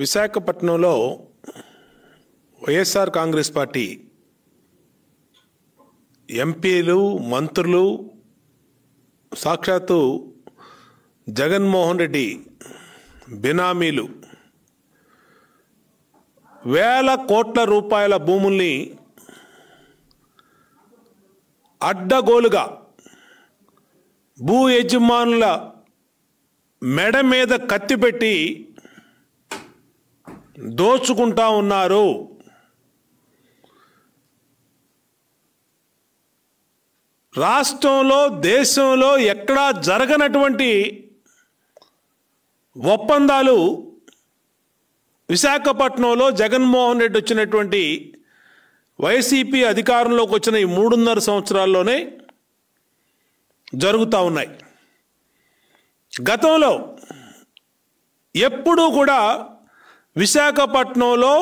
విశాఖపట్నంలో వైఎస్ఆర్ కాంగ్రెస్ పార్టీ ఎంపీలు మంత్రులు సాక్షాత్తు జగన్మోహన్ రెడ్డి బినామీలు వేల కోట్ల రూపాయల భూముల్ని అడ్డగోలుగా భూ యజమానుల మెడ మీద కత్తిపెట్టి దోచుకుంటా ఉన్నారు రాష్ట్రంలో దేశంలో ఎక్కడా జరగనటువంటి ఒప్పందాలు విశాఖపట్నంలో జగన్మోహన్ రెడ్డి వచ్చినటువంటి వైసీపీ అధికారంలోకి వచ్చిన ఈ మూడున్నర సంవత్సరాల్లోనే జరుగుతూ ఉన్నాయి గతంలో ఎప్పుడూ కూడా విశాఖపట్నంలో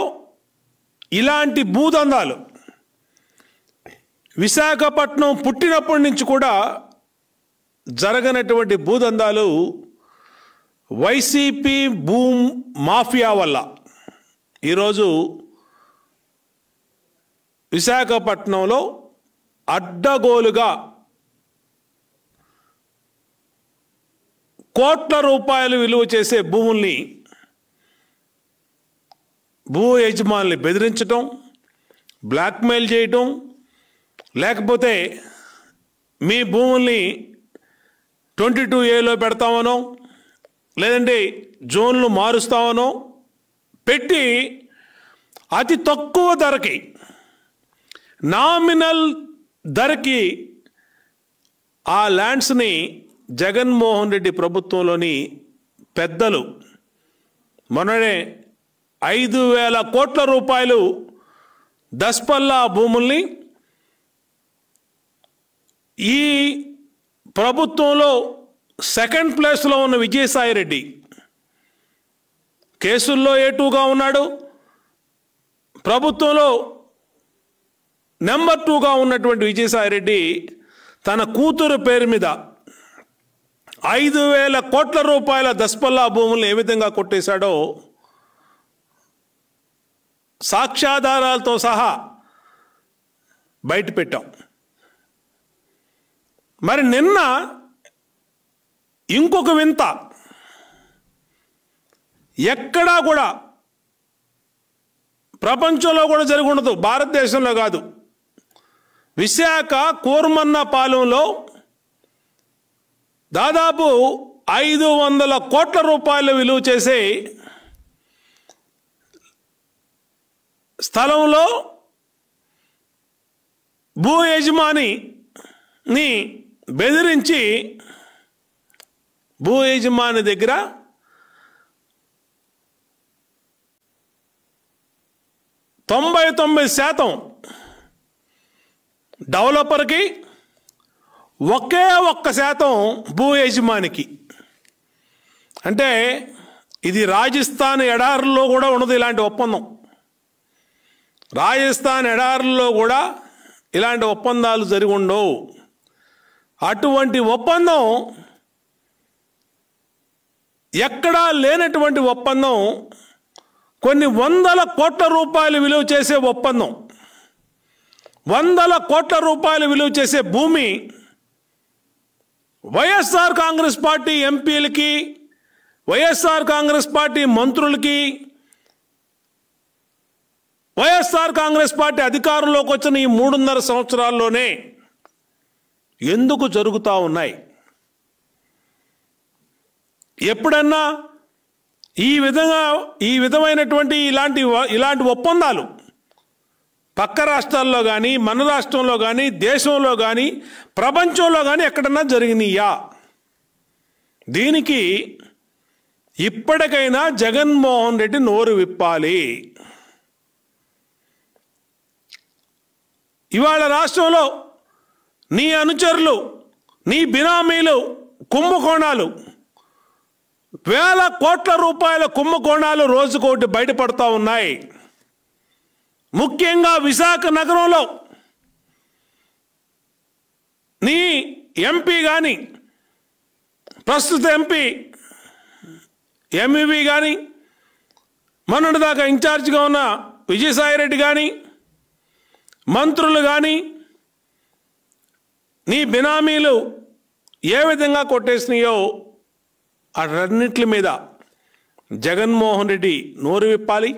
ఇలాంటి భూదందాలు విశాఖపట్నం పుట్టినప్పటి నుంచి కూడా జరగనటువంటి భూదందాలు వైసీపీ భూ మాఫియా వల్ల ఈరోజు విశాఖపట్నంలో అడ్డగోలుగా కోట్ల రూపాయలు విలువ చేసే భూముల్ని భూ యజమానుల్ని బెదిరించటం బ్లాక్మెయిల్ చేయటం లేకపోతే మీ భూముల్ని ట్వంటీ టూ ఏలో పెడతామనో లేదంటే జోన్లు మారుస్తామనో పెట్టి అతి తక్కువ ధరకి నామినల్ ధరకి ఆ ల్యాండ్స్ని జగన్మోహన్ రెడ్డి ప్రభుత్వంలోని పెద్దలు మొన్ననే ఐదు వేల కోట్ల రూపాయలు దస్పల్లా భూముల్ని ఈ ప్రభుత్వంలో సెకండ్ ప్లేస్లో ఉన్న విజయసాయిరెడ్డి కేసుల్లో ఏ టూగా ఉన్నాడు ప్రభుత్వంలో నెంబర్ టూగా ఉన్నటువంటి విజయసాయిరెడ్డి తన కూతురు పేరు మీద ఐదు వేల కోట్ల రూపాయల దస్పల్లా భూములను ఏ విధంగా కొట్టేశాడో సాక్ష్యాధారాలతో సహా బయట పెట్టాం మరి నిన్న ఇంకొక వింత ఎక్కడా కూడా ప్రపంచంలో కూడా జరిగి ఉండదు భారతదేశంలో కాదు విశాఖ కూర్మన్న పాలెంలో దాదాపు ఐదు వందల కోట్ల రూపాయలు విలువ చేసే స్థలంలో భూ యజమానిని బెదిరించి భూ యజమాని దగ్గర తొంభై తొమ్మిది శాతం డెవలపర్కి ఒకే ఒక్క శాతం భూ యజమానికి అంటే ఇది రాజస్థాన్ ఎడారుల్లో కూడా ఉండదు ఇలాంటి ఒప్పందం రాజస్థాన్ ఎడారుల్లో కూడా ఇలాంటి ఒప్పందాలు జరిగి ఉండవు అటువంటి ఒప్పందం ఎక్కడా లేనటువంటి ఒప్పందం కొన్ని వందల కోట్ల రూపాయలు విలువ చేసే ఒప్పందం వందల కోట్ల రూపాయలు విలువ చేసే భూమి వైఎస్ఆర్ కాంగ్రెస్ పార్టీ ఎంపీలకి వైఎస్ఆర్ కాంగ్రెస్ పార్టీ మంత్రులకి వైఎస్ఆర్ కాంగ్రెస్ పార్టీ అధికారంలోకి వచ్చిన ఈ మూడున్నర సంవత్సరాల్లోనే ఎందుకు జరుగుతూ ఉన్నాయి ఎప్పుడన్నా ఈ విధంగా ఈ విధమైనటువంటి ఇలాంటి ఇలాంటి ఒప్పందాలు పక్క రాష్ట్రాల్లో కానీ మన రాష్ట్రంలో కానీ దేశంలో కానీ ప్రపంచంలో కానీ ఎక్కడన్నా జరిగినాయా దీనికి ఇప్పటికైనా జగన్మోహన్ రెడ్డి నోరు విప్పాలి ఇవాళ రాష్ట్రంలో నీ అనుచరులు నీ బినామీలు కుంభకోణాలు వేల కోట్ల రూపాయల కుంభకోణాలు రోజుకోటి బయటపడుతూ ఉన్నాయి ముఖ్యంగా విశాఖ నగరంలో నీ ఎంపీ కానీ ప్రస్తుత ఎంపీ ఎంఈవి కానీ మొన్నటిదాకా ఇన్ఛార్జ్గా ఉన్న విజయసాయిరెడ్డి కానీ మంత్రులు కానీ నీ బినామీలు ఏ విధంగా కొట్టేసినాయో అన్నింటి మీద జగన్మోహన్ రెడ్డి నోరు విప్పాలి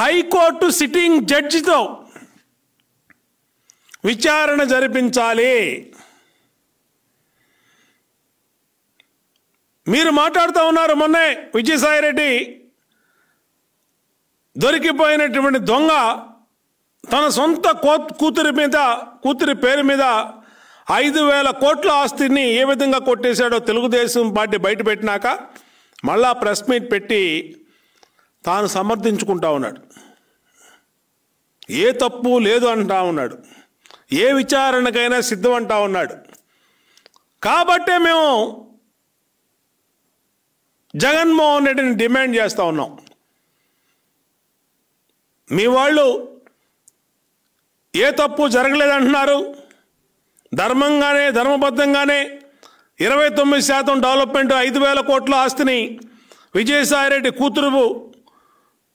హైకోర్టు సిట్టింగ్ జడ్జితో విచారణ జరిపించాలి మీరు మాట్లాడుతూ ఉన్నారు మొన్నే విజయసాయిరెడ్డి దొరికిపోయినటువంటి దొంగ తన సొంత కూతురి మీద కూతురి పేరు మీద ఐదు వేల కోట్ల ఆస్తిని ఏ విధంగా కొట్టేశాడో తెలుగుదేశం పార్టీ బయటపెట్టినాక మళ్ళా ప్రెస్ మీట్ పెట్టి తాను సమర్థించుకుంటా ఉన్నాడు ఏ తప్పు లేదు అంటా ఉన్నాడు ఏ విచారణకైనా సిద్ధం అంటా ఉన్నాడు కాబట్టే మేము జగన్మోహన్ రెడ్డిని డిమాండ్ చేస్తూ ఉన్నాం మీ వాళ్ళు ఏ తప్పు జరగలేదంటున్నారు ధర్మంగానే ధర్మబద్ధంగానే ఇరవై తొమ్మిది శాతం డెవలప్మెంట్ ఐదు వేల కోట్ల ఆస్తిని విజయసాయిరెడ్డి కూతురు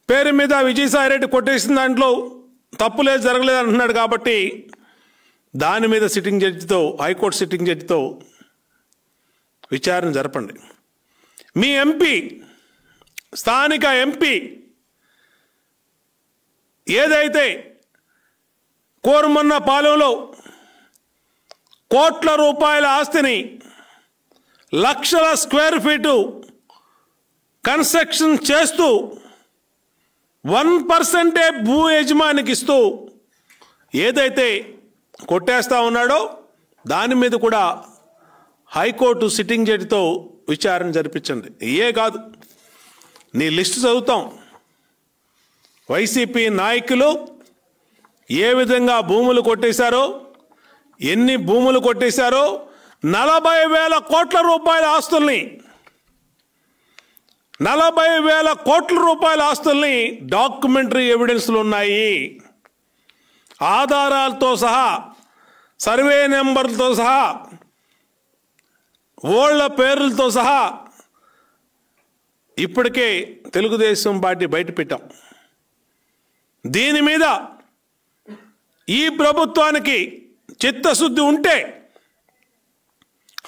పేరు మీద విజయసాయిరెడ్డి కొట్టేసిన దాంట్లో తప్పులేదు జరగలేదు అంటున్నాడు కాబట్టి దాని మీద సిట్టింగ్ జడ్జితో హైకోర్టు సిట్టింగ్ జడ్జితో విచారణ జరపండి మీ ఎంపీ స్థానిక ఎంపీ ఏదైతే కోరుమన్న పాలెంలో కోట్ల రూపాయల ఆస్తిని లక్షల స్క్వేర్ ఫీటు కన్స్ట్రక్షన్ చేస్తూ వన్ పర్సెంటే భూ యజమానికి ఇస్తూ ఏదైతే కొట్టేస్తా ఉన్నాడో దాని మీద కూడా హైకోర్టు సిట్టింగ్ జడ్జితో విచారణ జరిపించండి ఏ కాదు నీ లిస్టు చదువుతాం వైసీపీ నాయకులు ఏ విధంగా భూములు కొట్టేశారో ఎన్ని భూములు కొట్టేశారో నలభై వేల కోట్ల రూపాయల ఆస్తుల్ని నలభై వేల కోట్ల రూపాయల ఆస్తుల్ని డాక్యుమెంటరీ ఎవిడెన్స్లు ఉన్నాయి ఆధారాలతో సహా సర్వే నెంబర్లతో సహా ఓళ్ల పేర్లతో సహా ఇప్పటికే తెలుగుదేశం పార్టీ బయట పెట్టాం దీని మీద ఈ ప్రభుత్వానికి చిత్తశుద్ధి ఉంటే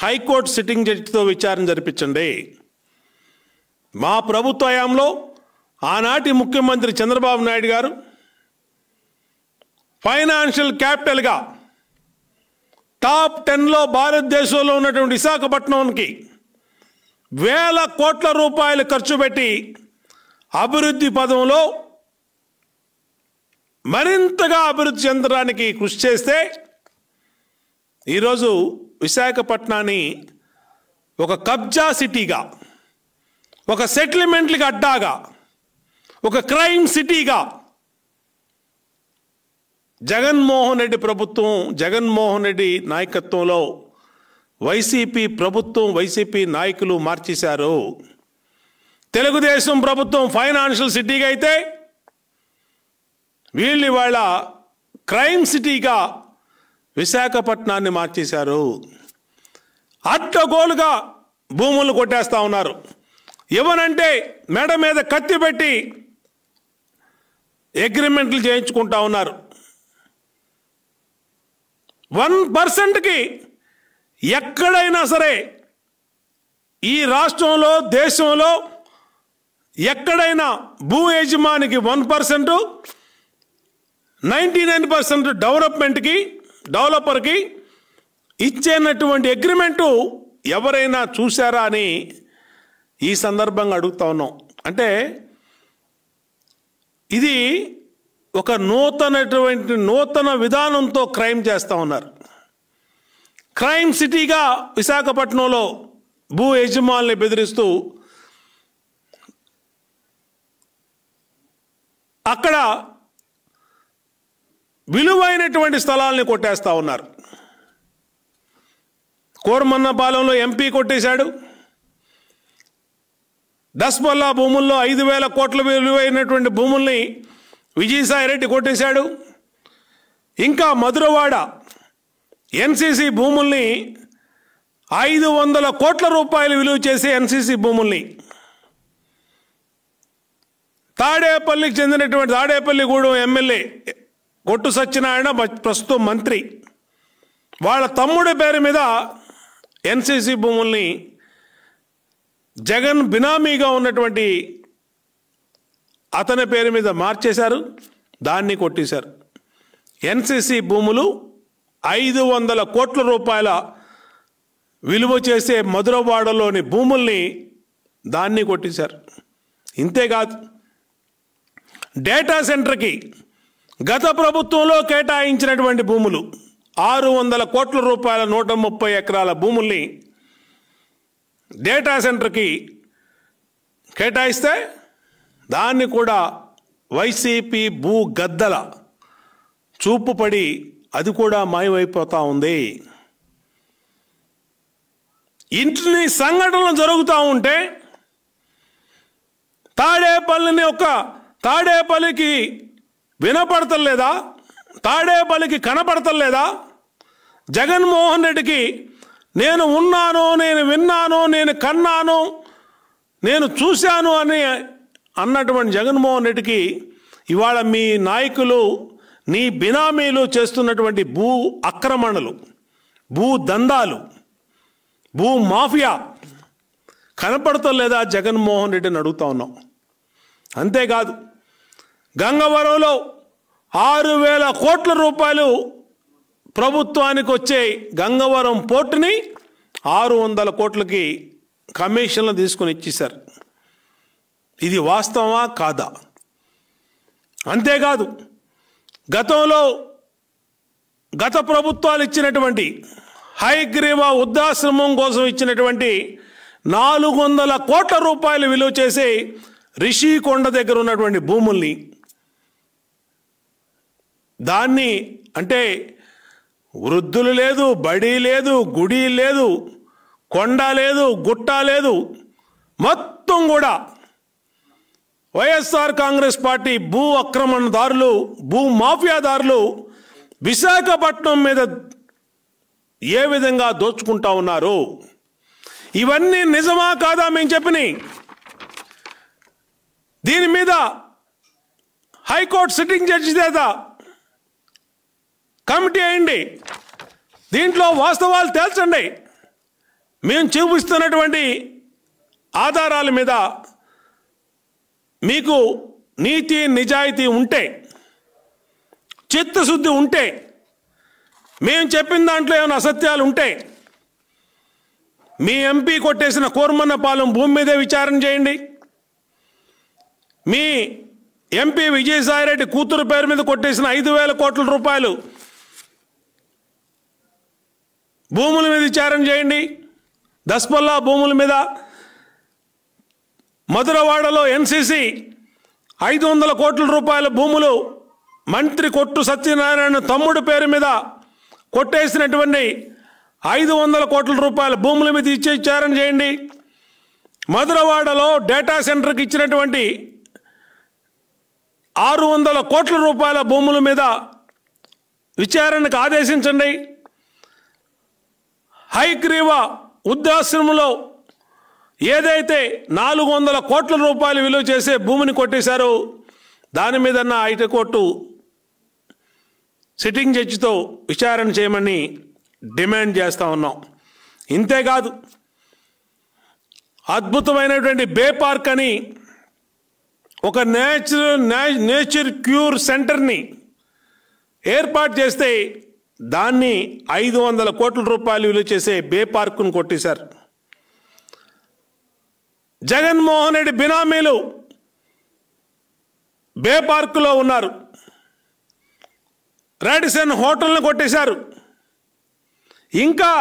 హైకోర్టు సిట్టింగ్ జడ్జితో విచారణ జరిపించండి మా ప్రభుత్వ హయాంలో ఆనాటి ముఖ్యమంత్రి చంద్రబాబు నాయుడు గారు ఫైనాన్షియల్ క్యాపిటల్గా టాప్ టెన్లో భారతదేశంలో ఉన్నటువంటి విశాఖపట్నంకి వేల కోట్ల రూపాయలు ఖర్చు పెట్టి అభివృద్ధి పదంలో మరింతగా అభివృద్ధి చెందడానికి కృషి చేస్తే ఈరోజు విశాఖపట్నాన్ని ఒక కబ్జా సిటీగా ఒక సెటిల్మెంట్లకు అడ్డాగా ఒక క్రైమ్ సిటీగా జగన్మోహన్ రెడ్డి ప్రభుత్వం జగన్మోహన్ రెడ్డి నాయకత్వంలో వైసీపీ ప్రభుత్వం వైసీపీ నాయకులు మార్చేశారు తెలుగుదేశం ప్రభుత్వం ఫైనాన్షియల్ సిటీగా అయితే వీళ్ళు ఇవాళ క్రైమ్ సిటీగా విశాఖపట్నాన్ని మార్చేశారు గోలుగా భూములు కొట్టేస్తూ ఉన్నారు ఇవ్వనంటే మెడ మీద కత్తి పెట్టి అగ్రిమెంట్లు చేయించుకుంటా ఉన్నారు వన్ పర్సెంట్కి ఎక్కడైనా సరే ఈ రాష్ట్రంలో దేశంలో ఎక్కడైనా భూ యజమానికి one percent ninety nine percent డెవలప్మెంట్కి డెవలపర్కి ఇచ్చేనటువంటి అగ్రిమెంటు ఎవరైనా చూశారా అని ఈ సందర్భంగా అడుగుతా ఉన్నాం అంటే ఇది ఒక నూతనటువంటి నూతన విధానంతో క్రైమ్ చేస్తూ ఉన్నారు క్రైమ్ సిటీగా విశాఖపట్నంలో భూ యజమానుల్ని బెదిరిస్తూ అక్కడ విలువైనటువంటి స్థలాల్ని కొట్టేస్తూ ఉన్నారు కోరమన్నపాలెంలో ఎంపీ కొట్టేశాడు దస్మల్లా భూముల్లో ఐదు వేల కోట్ల విలువైనటువంటి భూముల్ని విజయసాయిరెడ్డి కొట్టేశాడు ఇంకా మధురవాడ ఎన్సీసీ భూముల్ని ఐదు వందల కోట్ల రూపాయలు విలువ చేసి ఎన్సీసీ భూముల్ని తాడేపల్లికి చెందినటువంటి తాడేపల్లిగూడెం ఎమ్మెల్యే కొట్టు సత్యనారాయణ ప్రస్తుతం మంత్రి వాళ్ళ తమ్ముడి పేరు మీద ఎన్సీసీ భూముల్ని జగన్ బినామీగా ఉన్నటువంటి అతని పేరు మీద మార్చేశారు దాన్ని కొట్టేశారు ఎన్సీసీ భూములు ఐదు వందల కోట్ల రూపాయల విలువ చేసే మధురవాడలోని భూముల్ని దాన్ని కొట్టేశారు ఇంతేకాదు డేటా సెంటర్కి గత ప్రభుత్వంలో కేటాయించినటువంటి భూములు ఆరు వందల కోట్ల రూపాయల నూట ముప్పై ఎకరాల భూముల్ని డేటా సెంటర్కి కేటాయిస్తే దాన్ని కూడా వైసీపీ భూ గద్దల చూపు పడి అది కూడా మాయమైపోతూ ఉంది ఇంటిని సంఘటనలు జరుగుతూ ఉంటే తాడేపల్లిని ఒక తాడేపల్లికి వినపడతలేదా తాడేపల్లికి కనపడతలేదా జగన్మోహన్ రెడ్డికి నేను ఉన్నాను నేను విన్నాను నేను కన్నాను నేను చూశాను అని అన్నటువంటి జగన్మోహన్ రెడ్డికి ఇవాళ మీ నాయకులు నీ బినామీలు చేస్తున్నటువంటి భూ అక్రమణలు భూ దందాలు భూ మాఫియా కనపడతలేదా జగన్మోహన్ రెడ్డిని అడుగుతా ఉన్నాం అంతేకాదు గంగవరంలో ఆరు వేల కోట్ల రూపాయలు ప్రభుత్వానికి వచ్చే గంగవరం పోర్టుని ఆరు వందల కోట్లకి కమిషన్లు తీసుకుని ఇచ్చేశారు ఇది వాస్తవమా కాదా అంతేకాదు గతంలో గత ప్రభుత్వాలు ఇచ్చినటువంటి హైగ్రీవ వృద్ధాశ్రమం కోసం ఇచ్చినటువంటి నాలుగు వందల కోట్ల రూపాయలు విలువ చేసే రిషికొండ దగ్గర ఉన్నటువంటి భూముల్ని దాన్ని అంటే వృద్ధులు లేదు బడి లేదు గుడి లేదు కొండ లేదు గుట్ట లేదు మొత్తం కూడా వైఎస్ఆర్ కాంగ్రెస్ పార్టీ భూ అక్రమణదారులు భూ మాఫియాదారులు విశాఖపట్నం మీద ఏ విధంగా దోచుకుంటా ఉన్నారు ఇవన్నీ నిజమా కాదా మేము చెప్పినాయి దీని మీద హైకోర్టు సిట్టింగ్ జడ్జి చేత కమిటీ అయ్యండి దీంట్లో వాస్తవాలు తేల్చండి మేము చూపిస్తున్నటువంటి ఆధారాల మీద మీకు నీతి నిజాయితీ ఉంటే చిత్తశుద్ధి ఉంటే మేము చెప్పిన దాంట్లో ఏమైనా అసత్యాలు ఉంటే మీ ఎంపీ కొట్టేసిన పాలెం భూమి మీదే విచారణ చేయండి మీ ఎంపీ విజయసాయిరెడ్డి కూతురు పేరు మీద కొట్టేసిన ఐదు వేల కోట్ల రూపాయలు భూముల మీద విచారణ చేయండి దస్పల్లా భూముల మీద మధురవాడలో ఎన్సీసీ ఐదు వందల కోట్ల రూపాయల భూములు మంత్రి కొట్టు సత్యనారాయణ తమ్ముడు పేరు మీద కొట్టేసినటువంటి ఐదు వందల కోట్ల రూపాయల భూముల మీద ఇచ్చి విచారణ చేయండి మధురవాడలో డేటా సెంటర్కి ఇచ్చినటువంటి ఆరు వందల కోట్ల రూపాయల భూముల మీద విచారణకు ఆదేశించండి హైగ్రీవ వృద్ధాశ్రమంలో ఏదైతే నాలుగు వందల కోట్ల రూపాయలు విలువ చేసే భూమిని కొట్టేశారో దాని మీద కోర్టు సిట్టింగ్ జడ్జితో విచారణ చేయమని డిమాండ్ చేస్తూ ఉన్నాం ఇంతేకాదు అద్భుతమైనటువంటి బే పార్క్ అని ఒక నేచురల్ నేచర్ క్యూర్ సెంటర్ని ఏర్పాటు చేస్తే దాన్ని ఐదు వందల కోట్ల రూపాయలు విలువ చేసే బే పార్కును కొట్టేశారు జగన్మోహన్ రెడ్డి బినామీలు బే పార్కులో ఉన్నారు రాడిసన్ హోటల్ను కొట్టేశారు ఇంకా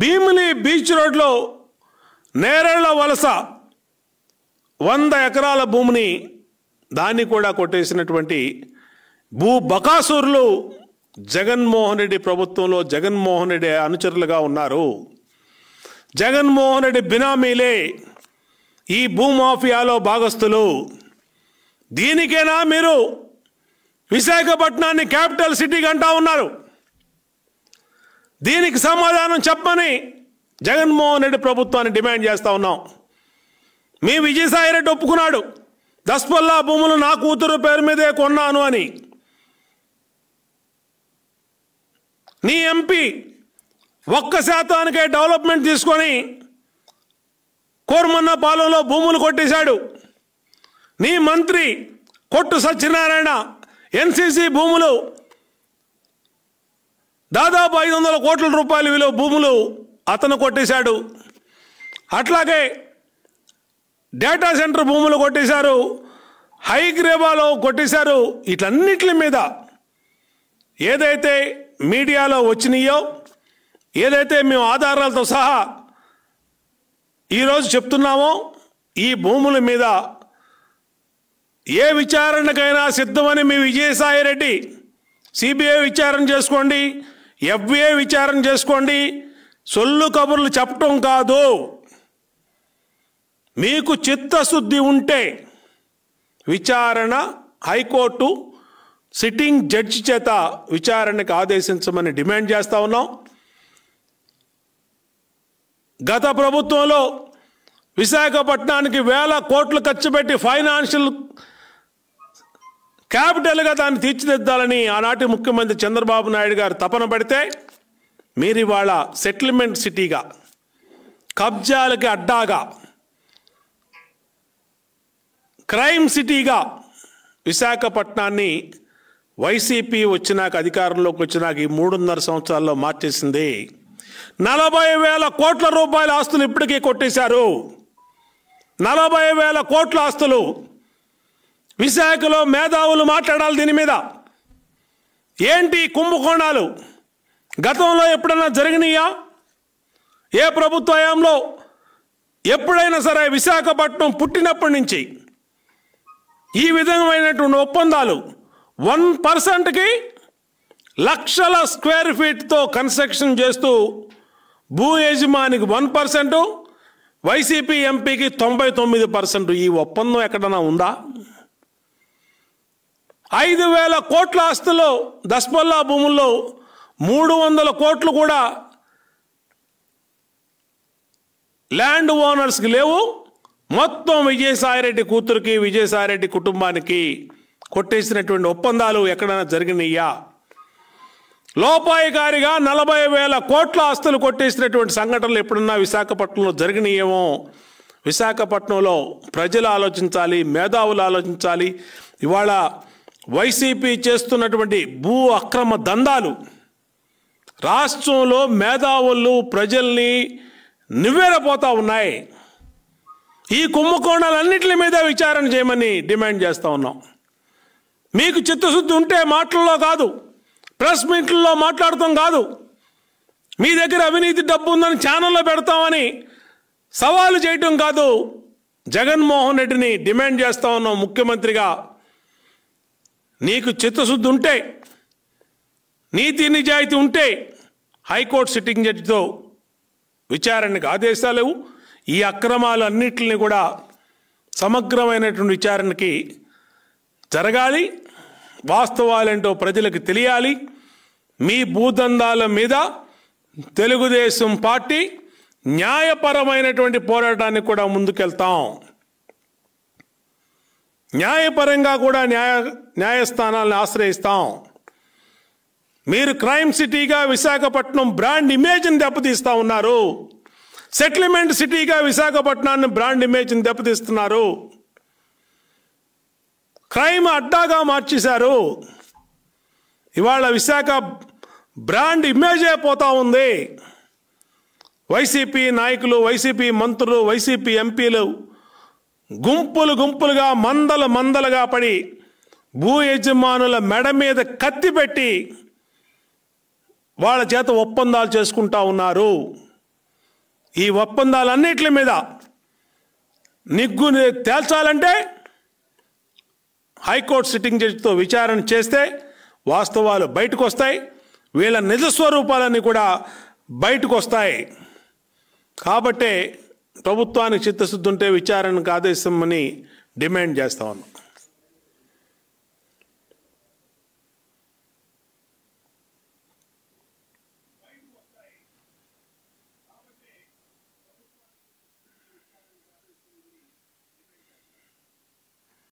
భీమిలి బీచ్ రోడ్లో నేరేళ్ల వలస వంద ఎకరాల భూమిని దాన్ని కూడా కొట్టేసినటువంటి భూ బకాసూర్లు జగన్మోహన్ రెడ్డి ప్రభుత్వంలో జగన్మోహన్ రెడ్డి అనుచరులుగా ఉన్నారు జగన్మోహన్ రెడ్డి బినామీలే ఈ భూమాఫియాలో భాగస్థులు దీనికేనా మీరు విశాఖపట్నాన్ని క్యాపిటల్ సిటీగా అంటా ఉన్నారు దీనికి సమాధానం చెప్పని జగన్మోహన్ రెడ్డి ప్రభుత్వాన్ని డిమాండ్ చేస్తూ ఉన్నాం మీ విజయసాయి రెడ్డి ఒప్పుకున్నాడు దస్పల్లా భూములు నా కూతురు పేరు మీదే కొన్నాను అని నీ ఎంపీ ఒక్క శాతానికే డెవలప్మెంట్ తీసుకొని కోరుమన్న పాలెంలో భూములు కొట్టేశాడు నీ మంత్రి కొట్టు సత్యనారాయణ ఎన్సీసీ భూములు దాదాపు ఐదు వందల కోట్ల రూపాయల విలువ భూములు అతను కొట్టేశాడు అట్లాగే డేటా సెంటర్ భూములు కొట్టేశారు హైగ్రేబాలో కొట్టేశారు వీటన్నిటి మీద ఏదైతే మీడియాలో వచ్చినాయో ఏదైతే మేము ఆధారాలతో సహా ఈరోజు చెప్తున్నామో ఈ భూముల మీద ఏ విచారణకైనా సిద్ధమని మీ విజయసాయిరెడ్డి సిబిఐ విచారణ చేసుకోండి ఎఫ్ఏ విచారణ చేసుకోండి సొల్లు కబుర్లు చెప్పటం కాదు మీకు చిత్తశుద్ధి ఉంటే విచారణ హైకోర్టు సిట్టింగ్ జడ్జి చేత విచారణకు ఆదేశించమని డిమాండ్ చేస్తూ ఉన్నాం గత ప్రభుత్వంలో విశాఖపట్నానికి వేల కోట్లు ఖర్చు పెట్టి ఫైనాన్షియల్ క్యాపిటల్గా దాన్ని తీర్చిదిద్దాలని ఆనాటి ముఖ్యమంత్రి చంద్రబాబు నాయుడు గారు తపన పడితే మీరు ఇవాళ సెటిల్మెంట్ సిటీగా కబ్జాలకి అడ్డాగా క్రైమ్ సిటీగా విశాఖపట్నాన్ని వైసీపీ వచ్చినాక అధికారంలోకి వచ్చినాక ఈ మూడున్నర సంవత్సరాల్లో మార్చేసింది నలభై వేల కోట్ల రూపాయల ఆస్తులు ఇప్పటికీ కొట్టేశారు నలభై వేల కోట్ల ఆస్తులు విశాఖలో మేధావులు మాట్లాడాలి దీని మీద ఏంటి కుంభకోణాలు గతంలో ఎప్పుడన్నా జరిగినాయా ఏ ప్రభుత్వ హయాంలో ఎప్పుడైనా సరే విశాఖపట్నం పుట్టినప్పటి నుంచి ఈ విధమైనటువంటి ఒప్పందాలు వన్ పర్సెంట్కి లక్షల స్క్వేర్ ఫీట్తో కన్స్ట్రక్షన్ చేస్తూ భూ యజమానికి వన్ పర్సెంటు వైసీపీ ఎంపీకి తొంభై తొమ్మిది పర్సెంట్ ఈ ఒప్పందం ఎక్కడన్నా ఉందా ఐదు వేల కోట్ల ఆస్తుల్లో దస్పల్లా భూముల్లో మూడు వందల కోట్లు కూడా ల్యాండ్ ఓనర్స్కి లేవు మొత్తం విజయసాయిరెడ్డి కూతురికి విజయసాయిరెడ్డి కుటుంబానికి కొట్టేసినటువంటి ఒప్పందాలు ఎక్కడైనా లోపాయి లోపాయికారిగా నలభై వేల కోట్ల ఆస్తులు కొట్టేసినటువంటి సంఘటనలు ఎప్పుడన్నా విశాఖపట్నంలో జరిగినాయేమో విశాఖపట్నంలో ప్రజలు ఆలోచించాలి మేధావులు ఆలోచించాలి ఇవాళ వైసీపీ చేస్తున్నటువంటి భూ అక్రమ దందాలు రాష్ట్రంలో మేధావులు ప్రజల్ని నివ్వేరపోతా ఉన్నాయి ఈ కుంభకోణాలన్నింటి మీద విచారణ చేయమని డిమాండ్ చేస్తూ ఉన్నాం మీకు చిత్తశుద్ధి ఉంటే మాటల్లో కాదు ప్రెస్ మీట్లలో మాట్లాడటం కాదు మీ దగ్గర అవినీతి డబ్బు ఉందని ఛానల్లో పెడతామని సవాలు చేయటం కాదు జగన్మోహన్ రెడ్డిని డిమాండ్ చేస్తా ఉన్నాం ముఖ్యమంత్రిగా నీకు చిత్తశుద్ధి ఉంటే నీతి నిజాయితీ ఉంటే హైకోర్టు సిట్టింగ్ జడ్జితో విచారణకు ఆదేశాలు ఈ అక్రమాలన్నింటినీ కూడా సమగ్రమైనటువంటి విచారణకి జరగాలి వాస్తవాలేంటో ప్రజలకు తెలియాలి మీ భూదందాల మీద తెలుగుదేశం పార్టీ న్యాయపరమైనటువంటి పోరాటానికి కూడా ముందుకెళ్తాం న్యాయపరంగా కూడా న్యాయ న్యాయస్థానాలను ఆశ్రయిస్తాం మీరు క్రైమ్ సిటీగా విశాఖపట్నం బ్రాండ్ ఇమేజ్ని దెబ్బతీస్తూ ఉన్నారు సెటిల్మెంట్ సిటీగా విశాఖపట్నాన్ని బ్రాండ్ ఇమేజ్ని దెబ్బతీస్తున్నారు క్రైమ్ అడ్డాగా మార్చేశారు ఇవాళ విశాఖ బ్రాండ్ ఇమేజే పోతా ఉంది వైసీపీ నాయకులు వైసీపీ మంత్రులు వైసీపీ ఎంపీలు గుంపులు గుంపులుగా మందలు మందలుగా పడి భూ యజమానుల మెడ మీద కత్తి పెట్టి వాళ్ళ చేత ఒప్పందాలు చేసుకుంటా ఉన్నారు ఈ ఒప్పందాలన్నిటి మీద నిగ్గు తేల్చాలంటే హైకోర్టు సిట్టింగ్ జడ్జితో విచారణ చేస్తే వాస్తవాలు బయటకు వస్తాయి వీళ్ళ నిజస్వరూపాలన్నీ కూడా బయటకు వస్తాయి కాబట్టే ప్రభుత్వానికి చిత్తశుద్ధి ఉంటే విచారణకు ఆదేశమని డిమాండ్ చేస్తా ఉన్నాం